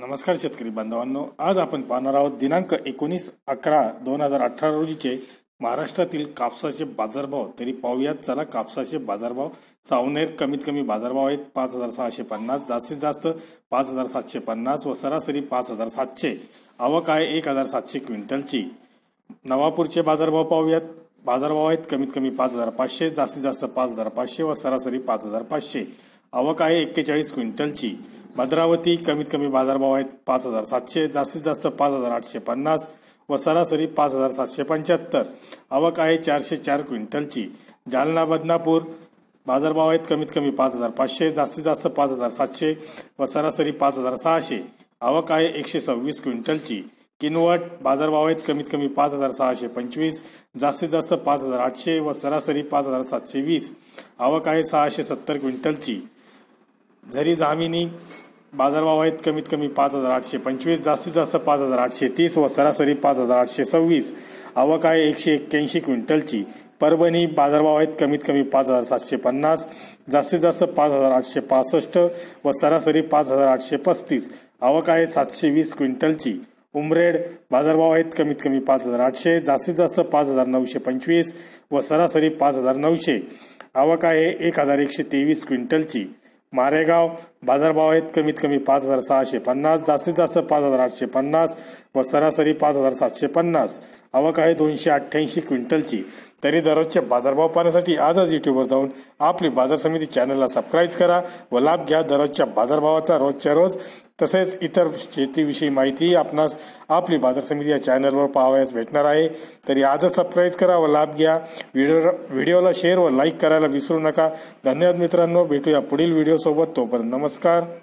नमस्कार शेतकरी बांधवांनो आज आपण पाहणार आहोत दिनांक एकोणीस अकरा दोन हजार अठरा रोजीचे महाराष्ट्रातील कापसाचे बाजारभाव तरी पाहूयात चला कापसाचे बाजारभाव सावनेर कमीत कमी बाजारभाव आहेत पाच हजार सहाशे पन्नास जास्तीत जास्त पाच हजार सातशे पन्नास व सरासरी पाच हजार सातशे आवक आहे एक हजार सातशे क्विंटलची नवापूरचे बाजारभाव पाहूयात बाजारभाव आहेत कमीत कमी पाच हजार पाचशे जास्तीत जास्त पाच हजार पाचशे व सरासरी पाच हजार पाचशे आवक आहे एक्केचाळीस क्विंटलची भद्रावती कमीत कमी बाजारभाव आहेत पाच हजार सातशे जास्तीत जास्त पाच हजार आठशे पन्नास व सरासरी पाच हजार सातशे पंच्याहत्तर आवक आहे चारशे चार क्विंटलची जालना बदनापूर बाजारभाव आहेत कमीत कमी पाच हजार पाचशे जास्तीत जास्त पाच हजार सातशे व सरासरी पाच हजार सहाशे आवक आहे एकशे सव्वीस क्विंटलची किनवट बाजारभाव आहेत कमीत कमी पाच हजार सहाशे पंचवीस जास्तीत जास्त पाच हजार आठशे व सरासरी पाच हजार सातशे वीस आवक आहे सहाशे सत्तर क्विंटलची झरी जामिनी बाजारभाव आहेत कमीत कमी पाच हजार आठशे पंचवीस जास्तीत जास्त पाच हजार आठशे तीस व सरासरी पाच हजार आठशे सव्वीस आवक आहे एकशे एक्क्याऐंशी क्विंटलची परभणी बाजारभाव आहेत कमीत कमी पाच हजार सातशे पन्नास जास्तीत जास्त पाच हजार आठशे पासष्ट व सरासरी पाच हजार आठशे पस्तीस आवक आहे सातशे वीस क्विंटलची उमरेड बाजारभाव आहेत कमीत कमी पाच हजार आठशे जास्तीत जास्त पाच हजार नऊशे पंचवीस व सरासरी पाच हजार नऊशे आवक आहे एक हजार एकशे तेवीस क्विंटलची मारेगाव बाजारभाव आहेत कमीत कमी पाच हजार सहाशे पन्नास जास्तीत जास्त पाच हजार आठशे पन्नास व सरासरी पाच हजार सातशे पन्नास आवक आहे दोनशे अठ्ठ्याऐंशी क्विंटलची तरी दररोजचे बाजारभाव पाहण्यासाठी आजच युट्यूबवर जाऊन आपली बाजार समिती चॅनलला सबस्क्राईब करा व लाभ घ्या दररोजच्या बाजारभावाचा रोजच्या रोज तसेच इतर शेतीविषयी माहिती आपणास आपली बाजार समिती या चॅनलवर पाहावयास भेटणार आहे तरी आजच सबस्क्राईब करा व लाभ घ्या व्हिडिओ व्हिडिओला शेअर व लाईक करायला विसरू नका धन्यवाद मित्रांनो भेटूया पुढील व्हिडिओसोबत तोपर्यंत नमस्कार